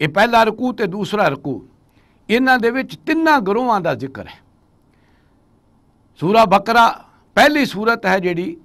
ਇਹ ਪਹਿਲਾ ਰਕੂ ਤੇ ਦੂਸਰਾ ਰਕੂ ਇਹਨਾਂ ਦੇ ਵਿੱਚ ਤਿੰਨਾਂ ਗਰੋਹਾਂ ਦਾ ਜ਼ਿਕਰ ਹੈ ਸੂਰਾ ਬਕਰਾ ਪਹਿਲੀ ਸੂਰਤ ਹੈ ਜਿਹੜੀ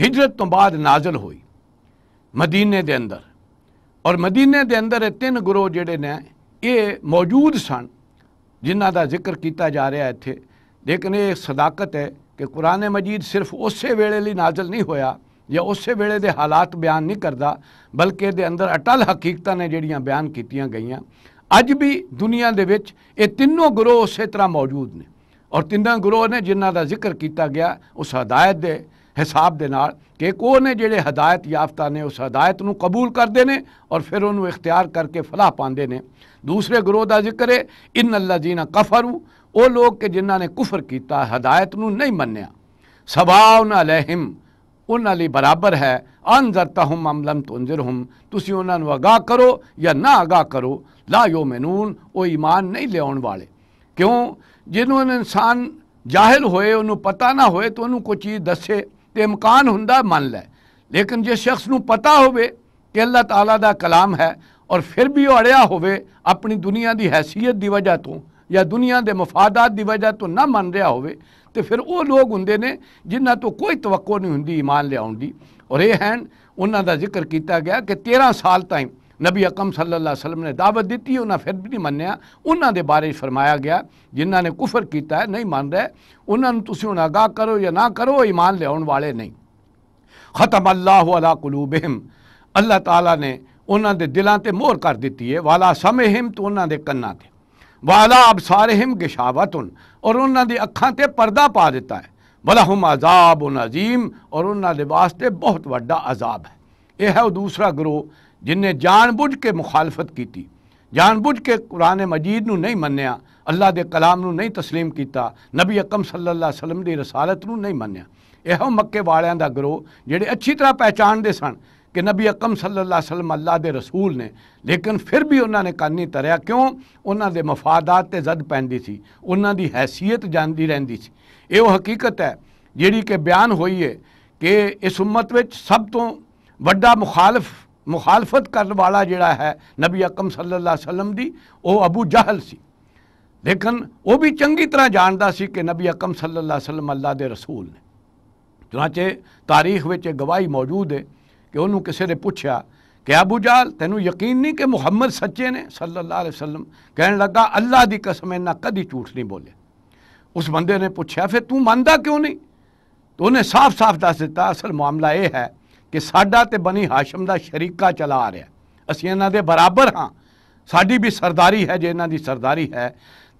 ਹਿਜਰਤ ਤੋਂ ਬਾਅਦ ਨਾਜ਼ਲ ਹੋਈ ਮਦੀਨੇ ਦੇ ਅੰਦਰ ਔਰ ਮਦੀਨੇ ਦੇ ਅੰਦਰ ਇਹ ਤਿੰਨ ਗਰੋਹ ਜਿਹੜੇ ਨੇ ਇਹ ਮੌਜੂਦ ਸਨ ਜਿਨ੍ਹਾਂ ਦਾ ਜ਼ਿਕਰ ਕੀਤਾ ਜਾ ਰਿਹਾ ਇੱਥੇ ਲੇਕਿਨ ਇਹ ਸਦਾਕਤ ਹੈ ਕਿ ਕੁਰਾਨ ਮਜੀਦ ਸਿਰਫ ਉਸੇ ਵੇਲੇ ਲਈ ਨਾਜ਼ਲ ਨਹੀਂ ਹੋਇਆ या उस वेले के हालात बयान नहीं करता बल्कि अंदर अटल हकीकत ने जड़िया बयान की गई अज भी दुनिया के तीनों गुरु उस तरह मौजूद ने और तिना ग्रोह ने जिन्हों का जिक्र किया गया उस हदायत दे हिसाब के नाल कि ने जोड़े हदायत याफ्ता ने उस हदायत को कबूल करते हैं और फिर उन्होंने इख्तियार करके फलाह पाते हैं दूसरे गुरु का जिक्र है इन अल्ला जीना कफरू वो लोग के जिन्होंने कुफर किया हदायत नहीं मनिया सभा उन्हें उन्होंने बराबर है अनजरता हम अमलम तुंजर हम तुम उन्होंने आगाह करो या ना अगाह करो ला यो मैनून वो ईमान नहीं लिया वाले क्यों जिन्हों इंसान जाहिर होए उन्होंने पता ना होए तो उन्होंने कोई चीज़ दसे तो इमकान हों मन लै लेकिन जो शख्स को पता हो अल्लाह तला का कलाम है और फिर भी वह अड़िया हो अपनी दुनिया की हैसीयत की वजह तो या दुनिया के मफादात की वजह तो ना मन रहा हो तो फिर वो लोग होंगे ने जिन्हों तो कोई तवक्को नहीं होंगी ईमान लिया की और यह ਹਨ उन्होंने जिक्र किया गया कि तेरह साल ਸਾਲ नबी अकम सल्ला वसलम ने दावत दी उन्हें फिर भी नहीं मनिया उन्होंने बारे फरमाया गया जिन्होंने ने कुफर किया नहीं मन रहे उन्होंने तुम हूँ आगाह करो या ना करो ईमान लियान वाले नहीं खत्म अल्लाह अला कुलूबहिम अल्लाह तला ने उन्होंने दिलों से मोहर कर दी है वाला समय हिम तो उन्होंने कन्ना से वाला अब सारे हिम गिशावत उन और उन्होंने अखा से परदा पा दिता है वाला हम अजाब उन अजीम और उन्होंने वास्ते बहुत व्डा अजाब है यह है वह दूसरा ग्रोह जिन्हें जान बुझ के मुखालफत की जान बुझ के कुरान मजीद नहीं मनिया अल्लाह के कलाम नहीं तस्लीम किया नबी अकम सल्ला वसलम की रसालत नहीं मनिया यह मक्के वाल का ग्रोह जेडे अच्छी तरह पहचानते सन कि नबी अकम सल्ला वसलम अल्लाह के रसूल ने लेकिन फिर भी उन्होंने कानी तरिया क्यों उन्होंने मफादात से जद पी सी उन्होंने हैसीयत जानती रही सी ये हकीकत है जी कि बयान हुई है कि इस उम्मत में सब तो व्डा मुखालफ मुखालफत करने वाला जोड़ा है नबी अकम सलम की वह अबू जहल सी लेकिन वह भी चंकी तरह जानता सी कि नबी अकम सल्ला अल्लाह के रसूल ने चुनाचे तारीख में गवाही मौजूद है कि उन्होंने किसी ने पूछा कि अबू जाल तेन यकीन नहीं कि मुहम्मद सच्चे ने सल्ला वसलम कह लगा अल्लाह की कसम इन्ना कभी झूठ नहीं बोले उस बंदे ने पूछा फिर तू मनता क्यों नहीं तो उन्हें साफ साफ दस दिता असल मामला यह है कि साडा तो बनी हाशम का शरीका चला आ रहा असं के बराबर हाँ सा भी सरदारी है जो इन्हों की सरदारी है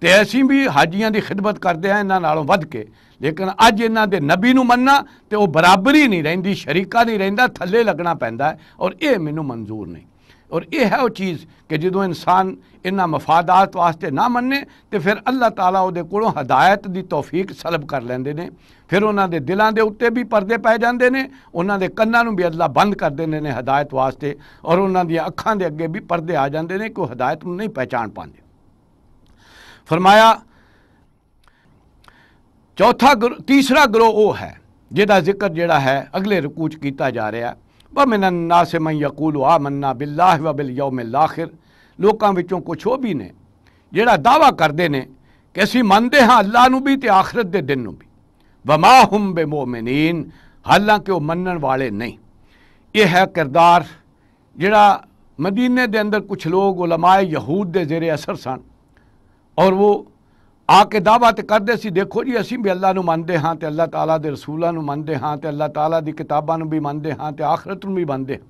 तो असी भी हाजिया की खिदमत करते हैं इन्होंने वध के लेकिन अज ਇਹਨਾਂ ਦੇ ਨਬੀ मनना तो ਤੇ बराबरी नहीं रही शरीका नहीं रहा थले लगना पैदा ਪੈਂਦਾ ਔਰ ਇਹ ਮੈਨੂੰ ਮਨਜ਼ੂਰ ਨਹੀਂ और यह है वो चीज़ कि जो इंसान इन्ह मफादात वास्ते ना मने तो फिर अल्लाह तला वो को हदायत की तोफीक सलब कर लेंगे ने फिर उन्होंने दिलों के उत्ते भी परदे पै जाते हैं उन्होंने कन्नों भी अल्लाह बंद कर देने ने हदायत वास्ते और उन्होंने अखा के अगे भी परदे आ जाते हैं कि वह हदायत नहीं पहचान पाते फरमाया चौथा ग्रो तीसरा ग्रोह वो है जिदा जिक्र जड़ा है अगले रुकूच किया जा रहा ब मिनन्ना से मई यकूल आ मन्ना बिल्लाह व बिल यौम आखिर लोगों कुछ वो भी ने जड़ा दावा करते हैं कि असी मनते हाँ अल्लाह न भी तो आखरत के दिन भी माह हम बे मिनीन हालांकि वह मन वाले नहीं यह है किरदार जड़ा मदीने के अंदर कुछ लोग उलमाए यहूद के जेरे असर सन और वो आके दावा तो करते देखो जी असं भी अल्लाह मानते हाँ तो अल्लाह तला के रसूलों मानते हाँ तो अल्लाह तला किताबा भी मानते हाँ तो आखरत भी मानते हैं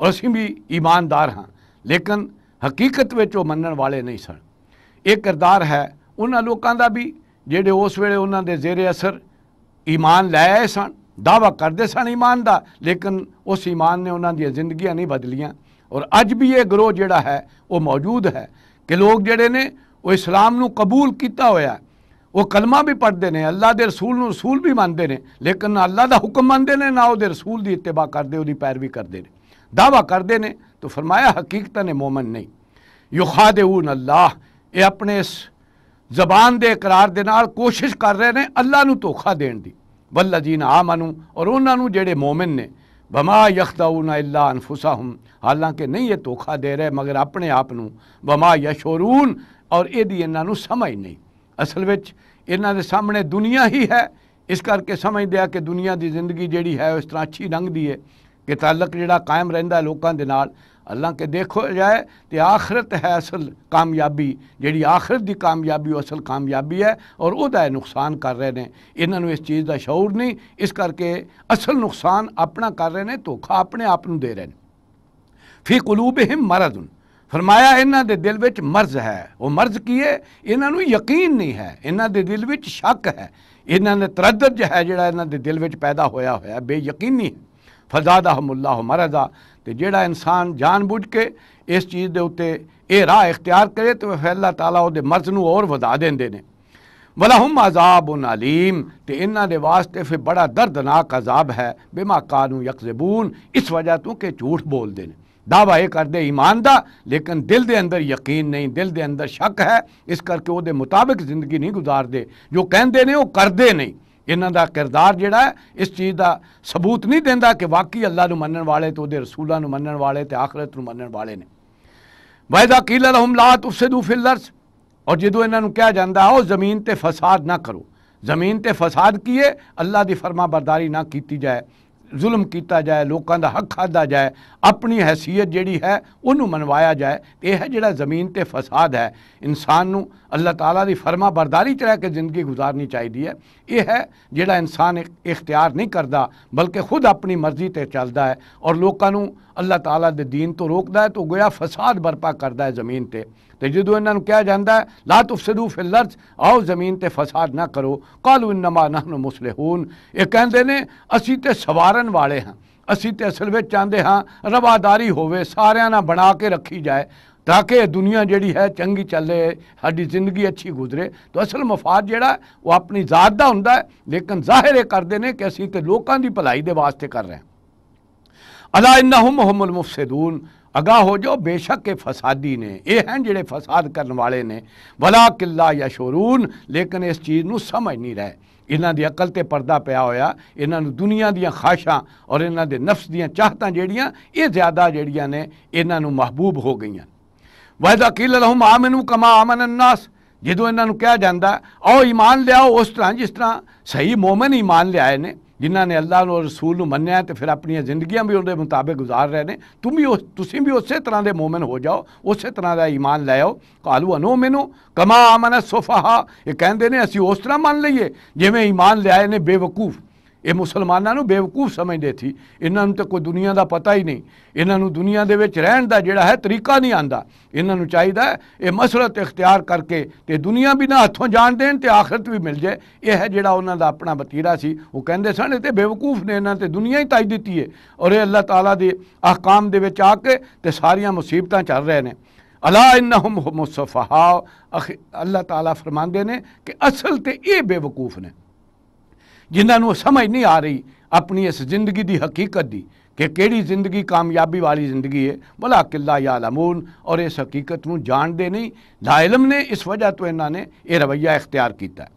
और असं भी ईमानदार हाँ लेकिन हकीकत में मन वाले नहीं सन एक किरदार है उन्होंने का भी जेडे उस वे उन्होंने जेरे असर ईमान लै आए सन दावा करते सन ईमान का लेकिन उस ईमान ने उन्होंने जिंदगी नहीं बदलिया और अज भी यह ग्रोह जोड़ा है वह मौजूद है कि लोग जड़े ने वो इस्लाम को कबूल किया हो कलमा भी पढ़ते हैं अल्लाह के रसूल रसूल भी मानते हैं लेकिन ਨੇ ਲੇਕਿਨ ਅੱਲਾ ਦਾ ਹੁਕਮ ਮੰਨਦੇ ਨੇ ਨਾ ਉਹਦੇ इतबा करते पैरवी करते हैं दावा करते हैं तो फरमाया हकीकत ने मोमन नहीं युखा दे ऊन अल्लाह ये अपने इस जबान के करार के कोशिश कर रहे हैं अल्लाह को धोखा देने की वल्ला जी ना मनू और उन्होंने जेड़े मोमिन ने बमा यखदाऊना अल्लाह अनफुसा हम हालांकि नहीं ये धोखा दे रहे मगर अपने आप नमा बमा यशोरून ਔਰ ਇਹਦੀ ਇਹਨਾਂ ਨੂੰ ਸਮਝ ਨਹੀਂ ਅਸਲ ਵਿੱਚ ਇਹਨਾਂ ਦੇ ਸਾਹਮਣੇ ਦੁਨੀਆ ਹੀ ਹੈ ਇਸ ਕਰਕੇ ਸਮਝਦੇ ਆ ਕਿ ਦੁਨੀਆ ਦੀ ਜ਼ਿੰਦਗੀ ਜਿਹੜੀ ਹੈ ਇਸ ਤਰ੍ਹਾਂ ਅੱਛੀ ਲੰਘਦੀ ਹੈ ਕਿ ਤਾਲਕ ਜਿਹੜਾ ਕਾਇਮ ਰਹਿੰਦਾ ਲੋਕਾਂ ਦੇ ਨਾਲ ਅੱਲਾ ਕੇ ਦੇਖੋ ਜਾਏ ਤੇ ਆਖਰਤ ਹੈ ਅਸਲ ਕਾਮਯਾਬੀ ਜਿਹੜੀ ਆਖਰਤ ਦੀ ਕਾਮਯਾਬੀ ਉਹ ਅਸਲ ਕਾਮਯਾਬੀ ਹੈ ਔਰ ਉਹਦਾ ਨੁਕਸਾਨ ਕਰ ਰਹੇ ਨੇ ਇਹਨਾਂ ਨੂੰ ਇਸ ਚੀਜ਼ ਦਾ ਸ਼ੌਰ ਨਹੀਂ ਇਸ ਕਰਕੇ ਅਸਲ ਨੁਕਸਾਨ ਆਪਣਾ ਕਰ ਰਹੇ ਨੇ ਧੋਖਾ ਆਪਣੇ ਆਪ ਨੂੰ ਦੇ ਰਹੇ ਨੇ ਫੀ ਕਲੂਬਹਿਮ ਮਰਦੁਨ फरमाया इन्हों के दिल में मर्ज है वह मर्ज की है इन्हों यकीन नहीं है इन्होंने दिल में शक है इन्होंने तरदज है जोड़ा इन्होंने दिल में पैदा होया हो बेयकीनी है फजादा मुला हो मरजा तो जोड़ा इंसान जान बुझ के इस चीज़ के उ राह इख्तियार करे तो वह फैला तला मर्ज में और वधा देंगे ने वाला हम आजाब उन अलीम तो इन्होंने वास्ते फिर बड़ा दर्दनाक अजाब है बेमा कानू यकजबून इस वजह तो कि झूठ बोलते हैं दावा ये करते ईमानदार ईमान का लेकिन दिल के अंदर यकीन नहीं दिल के अंदर शक है इस करके वो मुताबिक जिंदगी नहीं गुजारते जो कहें ने वो करते नहीं इन्हों का किरदार जोड़ा है इस चीज़ का सबूत नहीं देता कि वाकई अल्लाह को मनण वाले तो वो रसूलों को मनण वाले तो आखरत को मनण वाले ने वायदा कील हम लात उससे दू फिलर्स और जो इन्हों कहा जाता है जमीन पर फसाद ना करो जमीन पर फसाद किए अल्लाह की फर्मा बरदारी ना की जाए ਜ਼ੁਲਮ ਕੀਤਾ ਜਾਏ ਲੋਕਾਂ ਦਾ ਹੱਕ ਖਾਦਾ ਜਾਏ ਆਪਣੀ ਹیثیت ਜਿਹੜੀ ਹੈ ਉਹਨੂੰ ਮਨਵਾਇਆ ਜਾਏ ਇਹ ਹੈ ਜਿਹੜਾ ਜ਼ਮੀਨ ਤੇ ਫਸਾਦ ਹੈ ਇਨਸਾਨ ਨੂੰ ਅੱਲਾਹ ਤਾਲਾ ਦੀ ਫਰਮਾ ਬਰਦਾਰੀ ਚ ਰਹਿ ਕੇ ਜ਼ਿੰਦਗੀ گزارਨੀ ਚਾਹੀਦੀ ਹੈ ਇਹ ਹੈ ਜਿਹੜਾ ਇਨਸਾਨ ਇਖਤਿਆਰ ਨਹੀਂ ਕਰਦਾ ਬਲਕਿ ਖੁਦ ਆਪਣੀ ਮਰਜ਼ੀ ਤੇ ਚੱਲਦਾ ਹੈ ਔਰ ਲੋਕਾਂ ਨੂੰ ਅੱਲਾਹ ਤਾਲਾ ਦੇ دین ਤੋਂ ਰੋਕਦਾ ਹੈ ਤਾਂ ਗੋਇਆ ਫਸਾਦ ਬਰਪਾ ਕਰਦਾ ਹੈ ਜ਼ਮੀਨ ਤੇ तो जो तजदन कहा जाता है लात फिर फिलर्ज आओ ज़मीन पर फसाद ना करो कलू इनमा नहन मुसलहून ये कहते ने असी तो सवार वाले हाँ असी तो असल में चाहते हाँ रवादारी हो सारे बना के रखी जाए ताकि दुनिया जी है चंकी चले हाँ जिंदगी अच्छी गुजरे तो असल मफाद जोड़ा वो अपनी जात का होंगे लेकिन जाहिर ये करते हैं कि असी तो लोगों की भलाई के वास्ते कर रहे हैं अला इन्ना हम मुफसदून अगाह हो जाओ बेशक फसादी ने यह हैं जो फसाद करने वाले ने वला किला या शोरून लेकिन इस चीज़ को समझ नहीं रहे इन्हों की अकल से परदा पिया होया इन दुनिया द्वाशा और इन्हों नफ्स दिया चाहत ज्यादा जड़िया ने इन्हों महबूब हो गई वैदा किल रहूम आ मैनू कमा आमन अन्नास जो इन्हों कहा जाता आओ ईमान लिया उस तरह जिस तरह सही मोमन ईमान लियाए ने जिन्होंने अल्लाह और रसूल में मनिया तो फिर अपन जिंदगी भी उनके मुताबिक गुजार रहे हैं तुम भी उस तुम भी उस तरह के मोमिन हो जाओ उस तरह का ईमान ले आओ कलू अनो मेनो कमा अमन सुफहा कहें असी उस तरह मान लीए जिमें ईमान लियाए ने बेवकूफ़ ਇਹ ਮੁਸਲਮਾਨਾਂ ਨੂੰ ਬੇਵਕੂਫ ਸਮਝਦੇ ਸੀ ਇਹਨਾਂ ਨੂੰ ਤਾਂ ਕੋਈ ਦੁਨੀਆ ਦਾ ਪਤਾ ਹੀ ਨਹੀਂ ਇਹਨਾਂ ਨੂੰ ਦੁਨੀਆ ਦੇ ਵਿੱਚ ਰਹਿਣ ਦਾ ਜਿਹੜਾ ਹੈ ਤਰੀਕਾ ਨਹੀਂ ਆਂਦਾ ਇਹਨਾਂ ਨੂੰ ਚਾਹੀਦਾ ਇਹ ਮਸਲਤ ਇਖਤਿਆਰ ਕਰਕੇ ਤੇ ਦੁਨੀਆ ਵੀ ਨਾ ਹੱਥੋਂ ਜਾਣ ਦੇਣ ਤੇ ਆਖਰਤ ਵੀ ਮਿਲ ਜਾਏ ਇਹ ਹੈ ਜਿਹੜਾ ਉਹਨਾਂ ਦਾ ਆਪਣਾ ਵਤੀਰਾ ਸੀ ਉਹ ਕਹਿੰਦੇ ਸਨ ਇਹ ਤੇ ਬੇਵਕੂਫ ਨੇ ਇਹਨਾਂ ਤੇ ਦੁਨੀਆ ਹੀ ਤਾਈ ਦਿੱਤੀ ਹੈ ਔਰ ਇਹ ਅੱਲਾਹ ਤਾਲਾ ਦੇ ਅਹਕਾਮ ਦੇ ਵਿੱਚ ਆ ਕੇ ਤੇ ਸਾਰੀਆਂ ਮੁਸੀਬਤਾਂ ਚੱਲ ਰਹੇ ਨੇ अला इन्नहुम मुसफ़हा अल्लाह ताला फरमाते ने कि असल तो ये बेवकूफ़ ने जिन्होंने समझ नहीं आ रही अपनी इस जिंदगी की हकीकत की कि कड़ी जिंदगी कामयाबी वाली जिंदगी है भला किला या और इस हकीकत को जानते नहीं लाइलम ने इस वजह तो इन्होंने यह रवैया इख्तियार किया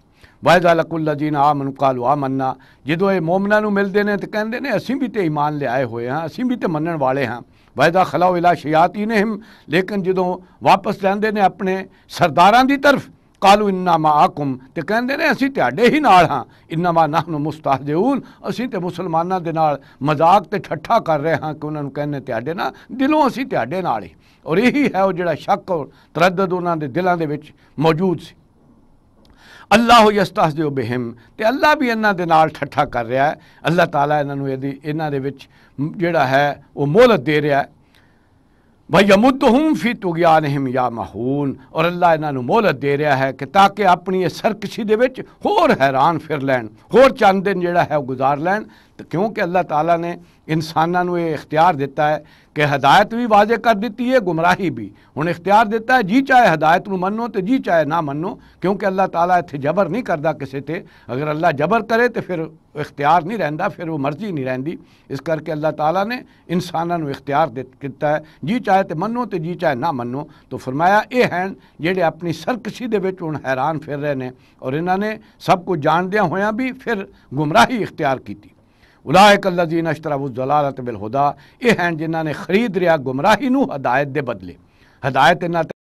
वाहकुल्ला जी ने आ मनु आ मना जो ये मोमना मिलते हैं तो कहें असं भी तो ईमान लियाए हुए हाँ असं भी तो मनण वाले हाँ वाहदा खलाओ इला शयात ही ने लेकिन जो वापस जाते ने अपने सरदारा की तरफ ਕਾਲੂ ਇਨਨਾ ਮਾਅਕੁਮ ਤੇ ਕਹਿੰਦੇ ਨੇ ਅਸੀਂ ਤੁਹਾਡੇ ਹੀ ਨਾਲ ਹਾਂ ਇਨਨਾ ਮਾ ਨਾਹਨੂ ਮੁਸਤਾਹਜ਼ੂਨ ਅਸੀਂ ਤੇ ਮੁਸਲਮਾਨਾਂ ਦੇ ਨਾਲ ਮਜ਼ਾਕ ਤੇ ਠੱਠਾ ਕਰ ਰਹੇ ਹਾਂ ਕਿ ਉਹਨਾਂ ਨੂੰ ਕਹਿੰਦੇ ਤੁਹਾਡੇ ਨਾਲ ਦਿਲੋਂ ਅਸੀਂ ਤੁਹਾਡੇ ਨਾਲ ਹੀ ਔਰ ਇਹੀ ਹੈ ਉਹ ਜਿਹੜਾ ਸ਼ੱਕ ਔਰ ਤਰਦਦ ਉਹਨਾਂ ਦੇ ਦਿਲਾਂ ਦੇ ਵਿੱਚ ਮੌਜੂਦ ਸੀ ਅੱਲਾਹ ਯਸਤਾਹਜ਼ੂ ਬਿਹਮ ਤੇ ਅੱਲਾ ਵੀ ਇਹਨਾਂ ਦੇ ਨਾਲ ਠੱਠਾ ਕਰ ਰਿਹਾ ਹੈ ਅੱਲਾਹ ਤਾਲਾ ਇਹਨਾਂ ਨੂੰ ਇਹਦੀ ਇਹਨਾਂ ਦੇ ਵਿੱਚ ਜਿਹੜਾ ਹੈ ਉਹ ਮੋਹਲਤ ਦੇ ਰਿਹਾ ਹੈ ਵਯਮੁਦਹੁਮ ਫੀ ਤੁਗਿਆਨਹਿਮ ਯਾ ਮਹੂਨ ਔਰ ਅੱਲਾ ਇਹਨਾਂ ਨੂੰ ਮੋਹਲਤ ਦੇ ਰਿਹਾ ਹੈ ਕਿ ਤਾਂ ਕਿ ਆਪਣੀ ਸਰਕਸ਼ੀ ਦੇ ਵਿੱਚ ਹੋਰ ਹੈਰਾਨ ਫਿਰ ਲੈਣ ਹੋਰ ਚੰਦ ਦਿਨ ਜਿਹੜਾ ਹੈ ਉਹ ਗੁਜ਼ਾਰ ਲੈਣ तो क्योंकि अल्लाह तला ने इंसाना ये इख्तियार दिता है कि हदायत भी वाजे कर दिती है गुमराही भी हूँ इख्तियार दिता है जी चाहे हदायत को मनो तो जी चाहे ना मनो क्योंकि अल्लाह तला इतने जबर नहीं करता किसी से अगर अल्लाह जबर करे तो फिर इख्तियार नहीं रहता फिर वो मर्जी नहीं रही इस करके अल्लाह तला ने इंसाना इख्तियार दिता है जी चाहे तो मनो तो जी चाहे ना मनो तो फरमाया ये हैं जेडे अपनी सरकशी के हूँ हैरान फिर रहे हैं और इन्होंने सब कुछ जानद्या हो फिर गुमराही इख्तियार की उलायक अलजीन अशतराबुजलालत बिलहुदा ये हैं ने खरीद लिया गुमराही हदायत दे बदले हदायत इन्हें